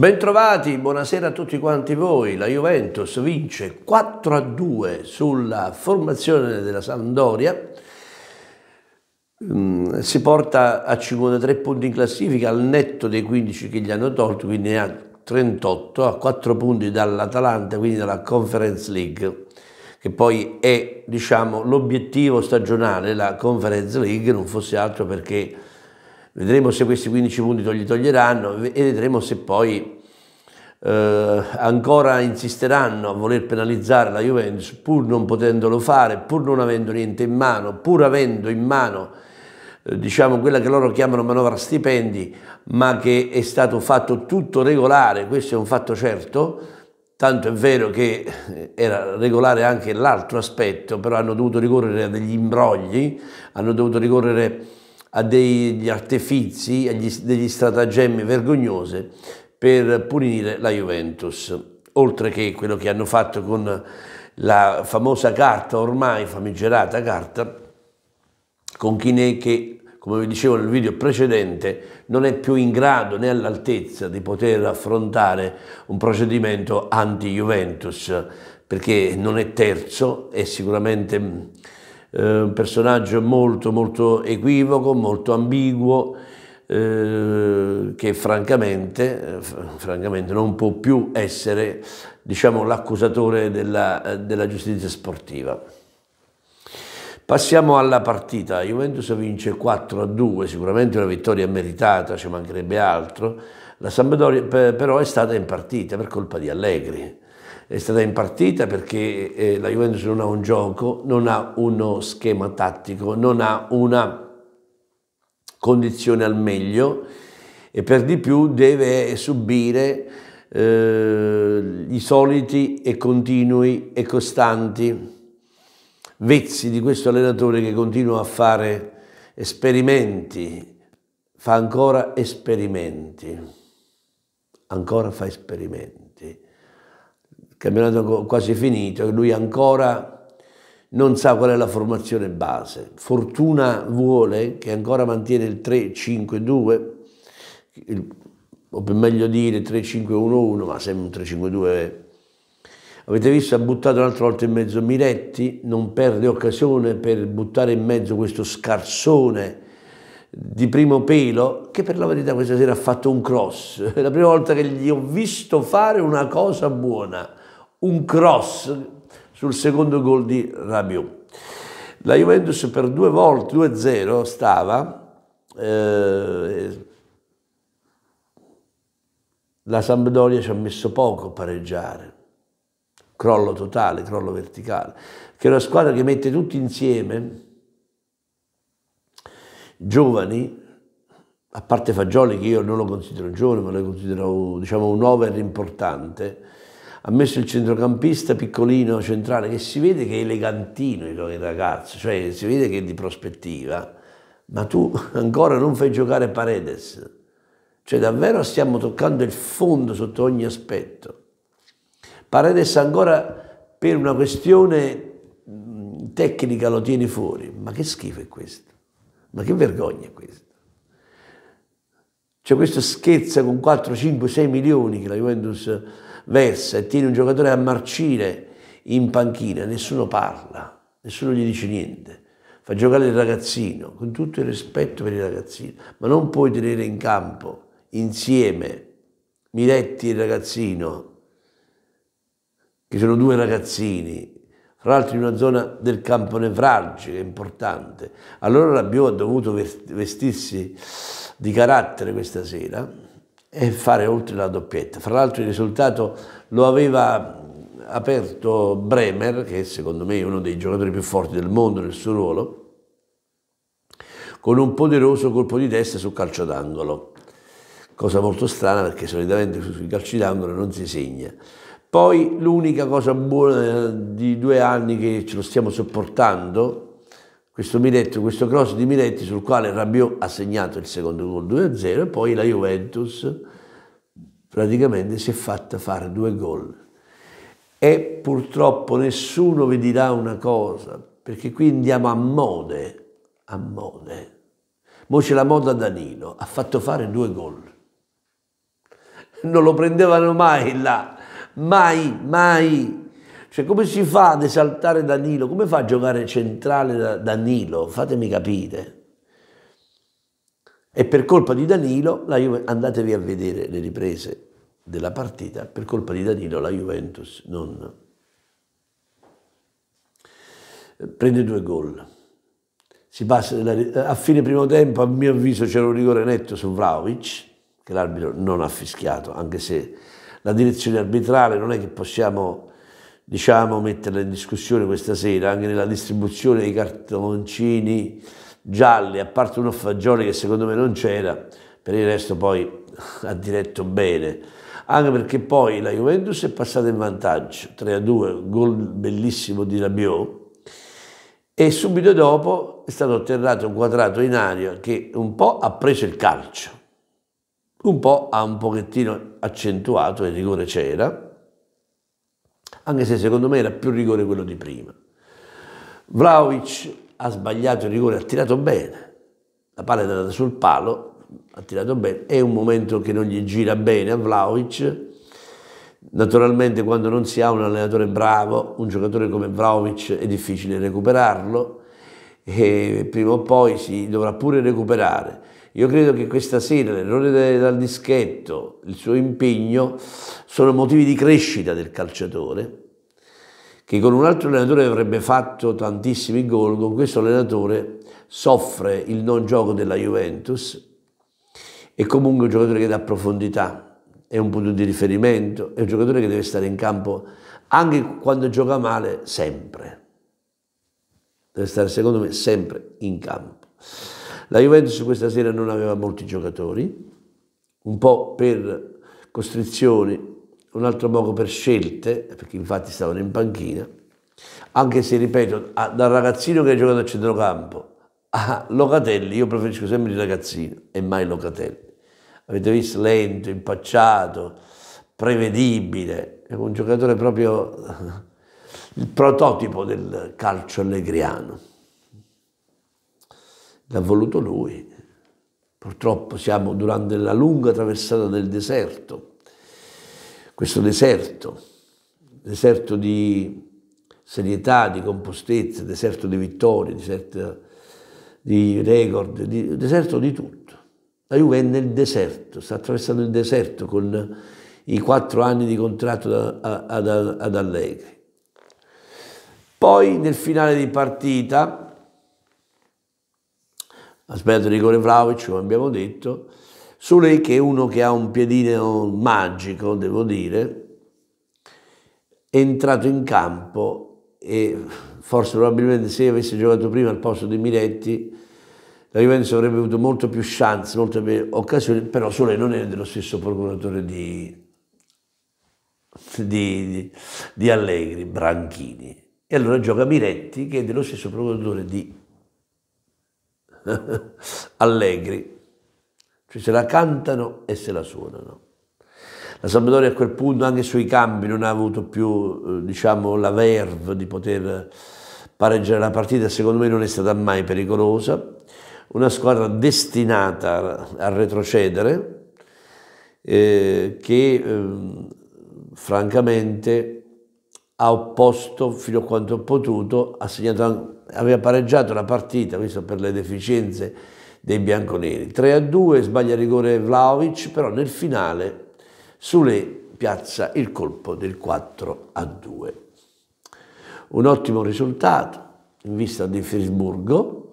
Bentrovati, buonasera a tutti quanti voi. La Juventus vince 4 a 2 sulla formazione della Sampdoria. Mm, si porta a 53 punti in classifica al netto dei 15 che gli hanno tolto, quindi ne ha 38 a 4 punti dall'Atalanta, quindi dalla Conference League, che poi è diciamo, l'obiettivo stagionale, la Conference League, non fosse altro perché vedremo se questi 15 punti li toglieranno e vedremo se poi eh, ancora insisteranno a voler penalizzare la Juventus pur non potendolo fare, pur non avendo niente in mano, pur avendo in mano eh, diciamo quella che loro chiamano manovra stipendi, ma che è stato fatto tutto regolare, questo è un fatto certo, tanto è vero che eh, era regolare anche l'altro aspetto, però hanno dovuto ricorrere a degli imbrogli, hanno dovuto ricorrere a degli artifici, a degli stratagemmi vergognose per punire la Juventus, oltre che quello che hanno fatto con la famosa carta, ormai famigerata carta, con chi che come vi dicevo nel video precedente, non è più in grado né all'altezza di poter affrontare un procedimento anti-Juventus, perché non è terzo, è sicuramente mm, eh, un personaggio molto, molto equivoco, molto ambiguo eh, che francamente, eh, francamente, non può più essere diciamo, l'accusatore della, eh, della giustizia sportiva. Passiamo alla partita, la Juventus vince 4 a 2, sicuramente una vittoria meritata, ci mancherebbe altro, la Sampdoria però è stata in partita per colpa di Allegri, è stata in partita perché la Juventus non ha un gioco, non ha uno schema tattico, non ha una condizione al meglio e per di più deve subire eh, i soliti e continui e costanti vezzi di questo allenatore che continua a fare esperimenti, fa ancora esperimenti, ancora fa esperimenti. Il campionato è quasi finito, e lui ancora non sa qual è la formazione base. Fortuna vuole, che ancora mantiene il 3-5-2, o per meglio dire 3-5-1-1, ma sembra un 3-5-2. Avete visto, ha buttato un'altra volta in mezzo Miretti, non perde occasione per buttare in mezzo questo scarsone di primo pelo, che per la verità questa sera ha fatto un cross. È la prima volta che gli ho visto fare una cosa buona, un cross sul secondo gol di Rabiot. La Juventus per due volte, 2-0, stava, eh, la Sampdoria ci ha messo poco a pareggiare, crollo totale, crollo verticale, che è una squadra che mette tutti insieme, giovani, a parte Fagioli che io non lo considero giovane, ma lo considero diciamo, un over importante, ha messo il centrocampista piccolino centrale che si vede che è elegantino il ragazzo, cioè si vede che è di prospettiva, ma tu ancora non fai giocare Paredes. Cioè davvero stiamo toccando il fondo sotto ogni aspetto. Paredes ancora per una questione tecnica lo tieni fuori, ma che schifo è questo? Ma che vergogna è questo? Cioè questo scherza con 4, 5, 6 milioni che la Juventus versa e tiene un giocatore a marcire in panchina, nessuno parla, nessuno gli dice niente. Fa giocare il ragazzino, con tutto il rispetto per il ragazzino, ma non puoi tenere in campo insieme Miretti e il ragazzino, che sono due ragazzini, fra l'altro in una zona del campo nevralgica importante. Allora Rabiot ha dovuto vestirsi di carattere questa sera e fare oltre la doppietta. Fra l'altro il risultato lo aveva aperto Bremer, che secondo me è uno dei giocatori più forti del mondo nel suo ruolo, con un poderoso colpo di testa sul calcio d'angolo, cosa molto strana perché solitamente sui calci d'angolo non si segna. Poi l'unica cosa buona di due anni che ce lo stiamo sopportando questo Miretti, questo cross di Miretti sul quale Rabiot ha segnato il secondo gol 2-0 e poi la Juventus praticamente si è fatta fare due gol. E purtroppo nessuno vi dirà una cosa, perché qui andiamo a mode, a mode. Mo c'è la moda Danilo, ha fatto fare due gol. Non lo prendevano mai là, mai, mai, cioè, come si fa ad esaltare Danilo? Come fa a giocare centrale Danilo? Fatemi capire. E per colpa di Danilo, la Juve, andatevi a vedere le riprese della partita, per colpa di Danilo la Juventus non eh, prende due gol. Si passa nella... a fine primo tempo, a mio avviso, c'era un rigore netto su Vlaovic, che l'arbitro non ha fischiato, anche se la direzione arbitrale non è che possiamo diciamo, metterla in discussione questa sera, anche nella distribuzione dei cartoncini gialli, a parte uno fagioli che secondo me non c'era, per il resto poi ha diretto bene. Anche perché poi la Juventus è passata in vantaggio, 3-2, gol bellissimo di Rabiot, e subito dopo è stato otterrato un quadrato in aria che un po' ha preso il calcio, un po' ha un pochettino accentuato, il rigore c'era, anche se secondo me era più rigore quello di prima. Vlaovic ha sbagliato il rigore, ha tirato bene, la palla è andata sul palo, ha tirato bene, è un momento che non gli gira bene a Vlaovic, naturalmente quando non si ha un allenatore bravo, un giocatore come Vlaovic è difficile recuperarlo e prima o poi si dovrà pure recuperare io credo che questa sera l'errore dal dischetto, il suo impegno, sono motivi di crescita del calciatore, che con un altro allenatore avrebbe fatto tantissimi gol, con questo allenatore soffre il non gioco della Juventus, è comunque un giocatore che dà profondità, è un punto di riferimento, è un giocatore che deve stare in campo anche quando gioca male, sempre. Deve stare secondo me sempre in campo. La Juventus questa sera non aveva molti giocatori, un po' per costrizioni, un altro poco per scelte, perché infatti stavano in panchina, anche se, ripeto, dal ragazzino che ha giocato a centrocampo a Locatelli, io preferisco sempre il ragazzino e mai Locatelli. Avete visto lento, impacciato, prevedibile, è un giocatore proprio il prototipo del calcio allegriano l'ha voluto lui. Purtroppo siamo durante la lunga traversata del deserto, questo deserto, deserto di serietà, di compostezza, deserto di vittorie, deserto di record, di, deserto di tutto. La Juve è nel deserto, sta attraversando il deserto con i quattro anni di contratto da, a, ad, ad Allegri. Poi nel finale di partita aspetto Rigore Vlaovic, come abbiamo detto, Sulei che è uno che ha un piedino magico, devo dire, è entrato in campo e forse probabilmente se avesse giocato prima al posto di Miretti la Juventus avrebbe avuto molto più chance, molte più occasioni, però Sole non è dello stesso procuratore di, di, di, di Allegri, Branchini. E allora gioca Miretti che è dello stesso procuratore di allegri, cioè se la cantano e se la suonano. La Sampdoria a quel punto anche sui campi non ha avuto più eh, diciamo, la verve di poter pareggiare la partita, secondo me non è stata mai pericolosa, una squadra destinata a retrocedere eh, che eh, francamente ha opposto fino a quanto ho potuto, ha segnato aveva pareggiato la partita, questo per le deficienze dei bianconeri. 3 a 2, sbaglia rigore Vlaovic, però nel finale Sule piazza il colpo del 4 a 2. Un ottimo risultato in vista di Frisburgo,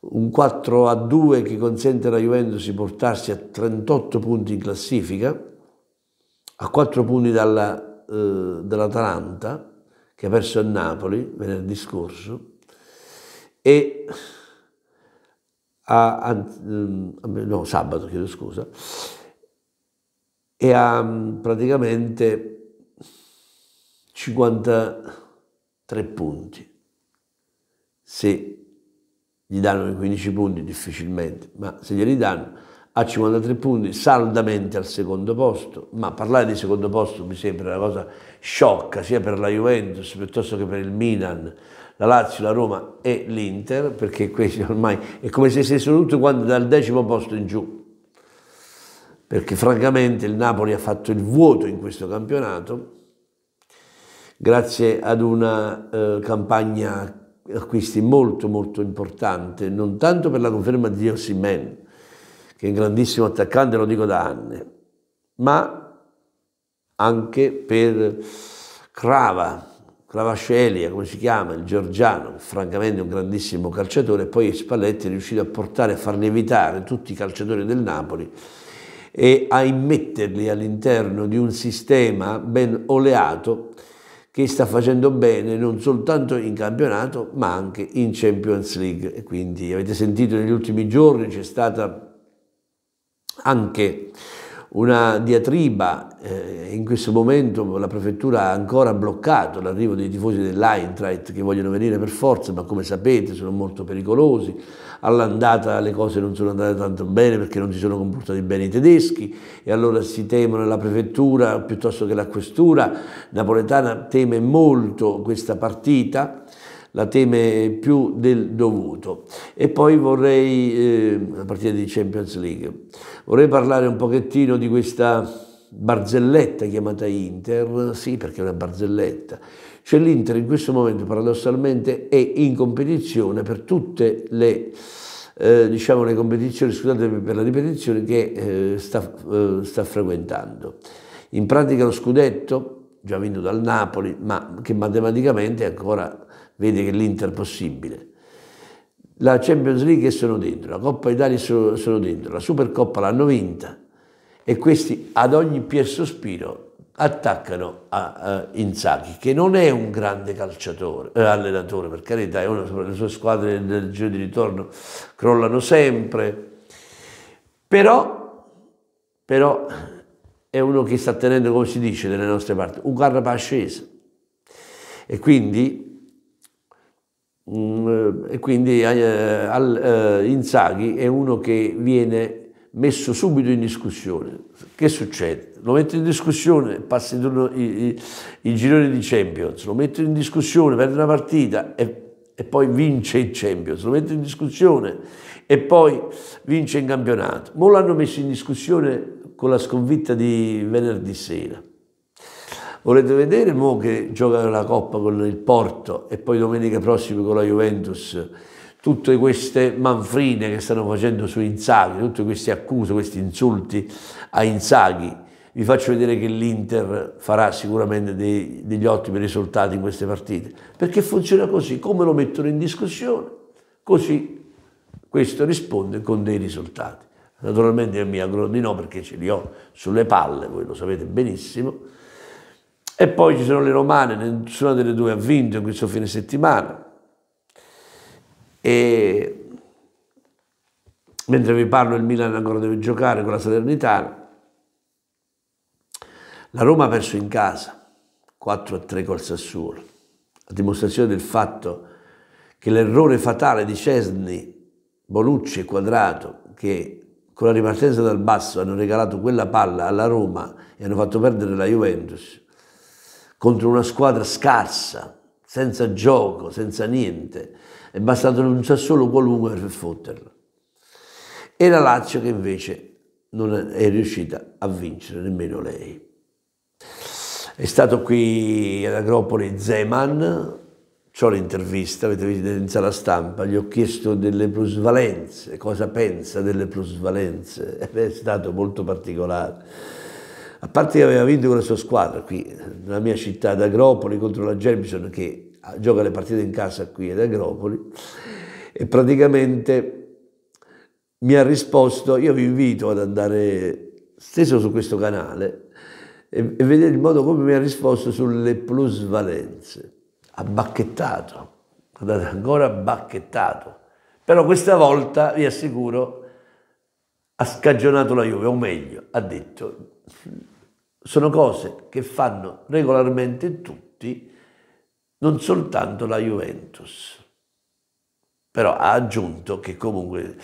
un 4 a 2 che consente alla Juventus di portarsi a 38 punti in classifica, a 4 punti dalla, eh, dall'Atalanta che ha perso a Napoli venerdì scorso, e a, a, mm, no, sabato, chiedo scusa, e a mm, praticamente 53 punti. Se gli danno i 15 punti difficilmente, ma se glieli danno a 53 punti, saldamente al secondo posto, ma parlare di secondo posto mi sembra una cosa sciocca sia per la Juventus piuttosto che per il Milan, la Lazio, la Roma e l'Inter, perché questi ormai è come se stessero tutti quanti dal decimo posto in giù, perché francamente il Napoli ha fatto il vuoto in questo campionato, grazie ad una eh, campagna acquisti molto molto importante, non tanto per la conferma di Osimen, che è un grandissimo attaccante, lo dico da anni, ma anche per Crava, Clavascelia, come si chiama, il Giorgiano, francamente un grandissimo calciatore, poi Spalletti è riuscito a portare, a far lievitare tutti i calciatori del Napoli e a immetterli all'interno di un sistema ben oleato che sta facendo bene non soltanto in campionato ma anche in Champions League. E quindi avete sentito negli ultimi giorni c'è stata anche una diatriba, eh, in questo momento la prefettura ha ancora bloccato l'arrivo dei tifosi dell'Eintracht che vogliono venire per forza, ma come sapete sono molto pericolosi, all'andata le cose non sono andate tanto bene perché non si sono comportati bene i tedeschi e allora si temono la prefettura piuttosto che la questura napoletana teme molto questa partita la teme più del dovuto. E poi vorrei, eh, a partire di Champions League, vorrei parlare un pochettino di questa barzelletta chiamata Inter, sì perché è una barzelletta, cioè l'Inter in questo momento paradossalmente è in competizione per tutte le... Eh, diciamo le competizioni, scusate per la ripetizione, che eh, sta, eh, sta, frequentando. In pratica lo scudetto, già vinto dal Napoli, ma che matematicamente è ancora vede che l'Inter è possibile. La Champions League sono dentro, la Coppa Italia sono, sono dentro, la Supercoppa l'hanno vinta e questi ad ogni pier sospiro attaccano a, uh, Inzaghi, che non è un grande calciatore, eh, allenatore per carità, è una, le sue squadre del giro di ritorno crollano sempre, però, però, è uno che sta tenendo, come si dice nelle nostre parti, un carro asceso. E quindi Mm, eh, e quindi eh, al, eh, Inzaghi è uno che viene messo subito in discussione. Che succede? Lo metto in discussione, passa intorno i, gironi di Champions, lo metto in discussione, perde una partita e, e, poi vince il Champions, lo metto in discussione e poi vince in campionato. Mo l'hanno messo in discussione con la sconfitta di venerdì sera. Volete vedere mo che gioca la Coppa con il Porto e poi domenica prossima con la Juventus? Tutte queste manfrine che stanno facendo su Inzaghi, tutte queste accuse, questi insulti a Inzaghi. Vi faccio vedere che l'Inter farà sicuramente dei, degli ottimi risultati in queste partite, perché funziona così, come lo mettono in discussione, così questo risponde con dei risultati. Naturalmente io mi auguro di no perché ce li ho sulle palle, voi lo sapete benissimo, e poi ci sono le romane, nessuna delle due ha vinto in questo fine settimana. E mentre vi parlo il Milan ancora deve giocare con la Salernitana. La Roma ha perso in casa 4-3 col Sassuolo, a dimostrazione del fatto che l'errore fatale di Cesni, Bonucci e Quadrato, che con la ripartenza dal basso hanno regalato quella palla alla Roma e hanno fatto perdere la Juventus, contro una squadra scarsa, senza gioco, senza niente. È bastato un sassolo qualunque per fotterla. E la Lazio che invece non è riuscita a vincere nemmeno lei. È stato qui ad Agropoli Zeman, ho l'intervista, avete visto in sala stampa, gli ho chiesto delle plusvalenze, cosa pensa delle plusvalenze, ed è stato molto particolare a parte che aveva vinto con la sua squadra qui nella mia città ad Agropoli contro la Gerbison che gioca le partite in casa qui ad Agropoli e praticamente mi ha risposto io vi invito ad andare steso su questo canale e, e vedere il modo come mi ha risposto sulle plusvalenze ha bacchettato ancora bacchettato però questa volta vi assicuro ha scagionato la Juve, o meglio, ha detto, sono cose che fanno regolarmente tutti, non soltanto la Juventus. Però ha aggiunto che comunque,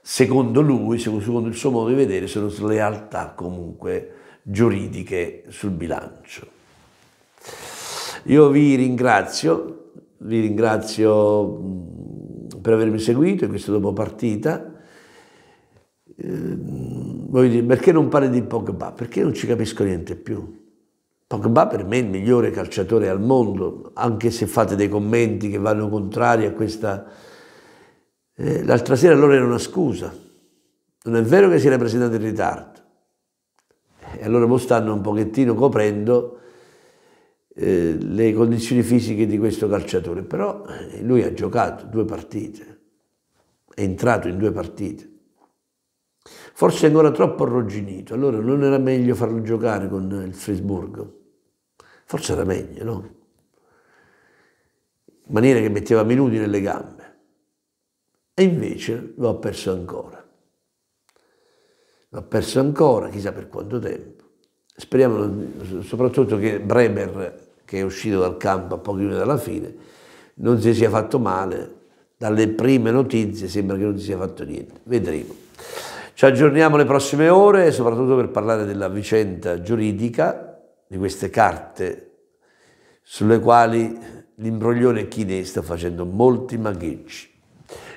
secondo lui, secondo il suo modo di vedere, sono slealtà comunque giuridiche sul bilancio. Io vi ringrazio, vi ringrazio per avermi seguito in questa dopo partita Ehm, voglio dire, perché non parli di Pogba? Perché non ci capisco niente più. Pogba per me è il migliore calciatore al mondo, anche se fate dei commenti che vanno contrari a questa... Eh, l'altra sera allora era una scusa. Non è vero che si era presentato in ritardo. E allora lo stanno un pochettino coprendo eh, le condizioni fisiche di questo calciatore. Però eh, lui ha giocato due partite, è entrato in due partite forse ancora troppo arrugginito, allora non era meglio farlo giocare con il Frisburgo? Forse era meglio, no? In maniera che metteva minuti nelle gambe. E invece lo ha perso ancora. Lo ha perso ancora, chissà per quanto tempo. Speriamo soprattutto che Bremer, che è uscito dal campo a pochi minuti dalla fine, non si sia fatto male. Dalle prime notizie sembra che non si sia fatto niente. Vedremo. Ci aggiorniamo le prossime ore, soprattutto per parlare della vicenda giuridica, di queste carte sulle quali l'imbroglione Chinese sta facendo molti magheggi.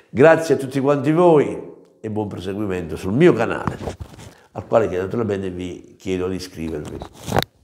Grazie a tutti quanti voi e buon proseguimento sul mio canale, al quale naturalmente vi chiedo di iscrivervi.